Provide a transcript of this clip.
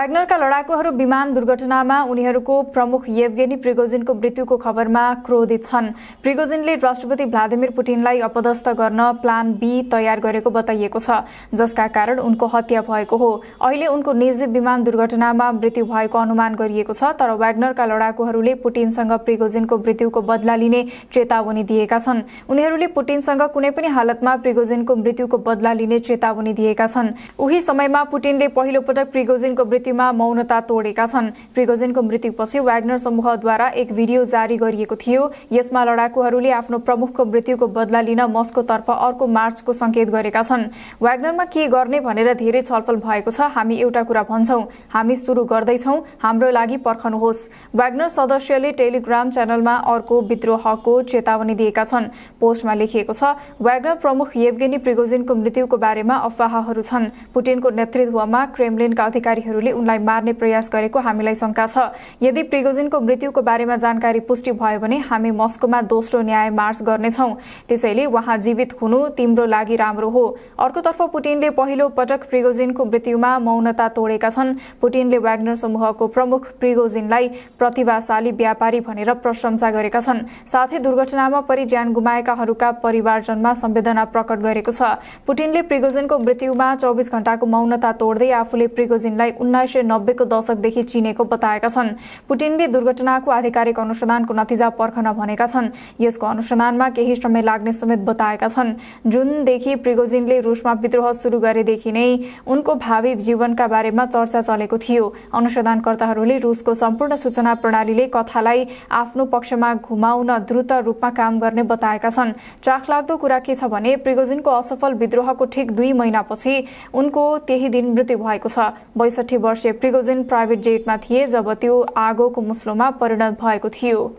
वाग्नरका लडाकुहरू विमान दुर्घटनामा उनीहरूको प्रमुख येभगेनी प्रिगोजिनको मृत्युको खबरमा क्रोधित छन् प्रिगोजिनले राष्ट्रपति भ्लादिमिर पुटिनलाई अपदस्थ गर्न प्लान बी तयार गरेको बताइएको छ जसका कारण उनको हत्या भएको हो अहिले उनको निजी विमान दुर्घटनामा मृत्यु भएको अनुमान गरिएको छ तर वाग्नरका लडाकुहरूले पुटिनसँग प्रिगोजिनको मृत्युको बदला लिने चेतावनी दिएका छन् उनीहरूले पुटिनसँग कुनै पनि हालतमा प्रिगोजिनको मृत्युको बदला लिने चेतावनी दिएका छन् उही समयमा पुटिनले पहिलो पटक प्रिगोजिनको मृत्यु स्थितिमा मौनता तोडेका छन् प्रिगोजिनको मृत्युपछि व्याग्नर समूहद्वारा एक भिडियो जारी गरिएको थियो यसमा लडाकुहरूले आफ्नो प्रमुखको मृत्युको बदला लिन मस्कोतर्फ अर्को मार्चको संकेत गरेका छन् व्याग्नरमा के गर्ने भनेर धेरै छलफल भएको छ हामी एउटा कुरा भन्छौं हामी सुरु गर्दैछौँ हाम्रो लागि पर्खनुहोस् व्याग्नर सदस्यले टेलिग्राम च्यानलमा अर्को विद्रोहको चेतावनी दिएका छन् पोस्टमा लेखिएको छ व्याग्नर प्रमुख येवगेनी प्रिगोजिनको मृत्युको बारेमा अफवाहहरू छन् पुटिनको नेतृत्वमा क्रेमलिनका अधिकारीहरूले उनलाई मार्ने प्रयास गरेको हामीलाई शंका छ यदि प्रिगोजिनको मृत्युको बारेमा जानकारी पुष्टि भयो भने हामी मस्कोमा दोस्रो न्याय मार्च गर्नेछौँ त्यसैले उहाँ जीवित हुनु तिम्रो लागि राम्रो हो अर्कोतर्फ पुटिनले पहिलो पटक प्रिगोजिनको मृत्युमा मौनता तोडेका छन् पुटिनले व्याग्नर समूहको प्रमुख प्रिगोजिनलाई प्रतिभाशाली व्यापारी भनेर प्रशंसा गरेका छन् साथै दुर्घटनामा परि ज्यान गुमाएकाहरूका परिवारजनमा संवेदना प्रकट गरेको छ पुटिनले प्रिगोजिनको मृत्युमा चौबिस घण्टाको मौनता तोड्दै आफूले प्रिगोजिनलाई उन्नाइस उन्नाइस सय नब्बेको दशकदेखि चिनेको बताएका छन् पुटिनले दुर्घटनाको आधिकारिक अनुसन्धानको नतिजा पर्खन भनेका छन् यसको अनुसन्धानमा केही समय लाग्ने समेत बताएका छन् जुनदेखि प्रिगोजिनले रुसमा विद्रोह सुरु गरेदेखि नै उनको भावी जीवनका बारेमा चर्चा चलेको थियो अनुसन्धानकर्ताहरूले रुसको सम्पूर्ण सूचना प्रणालीले कथालाई आफ्नो पक्षमा घुमाउन द्रुत रूपमा काम गर्ने बताएका छन् चाखलाग्दो कुरा के छ भने प्रिगोजिनको असफल विद्रोहको ठिक दुई महिनापछि उनको त्यही दिन मृत्यु भएको छ बैसठी वर्षीय प्रिगोजिन प्राइभेट जेटमा थिए जब त्यो आगोको मुस्लोमा परिणत भएको थियो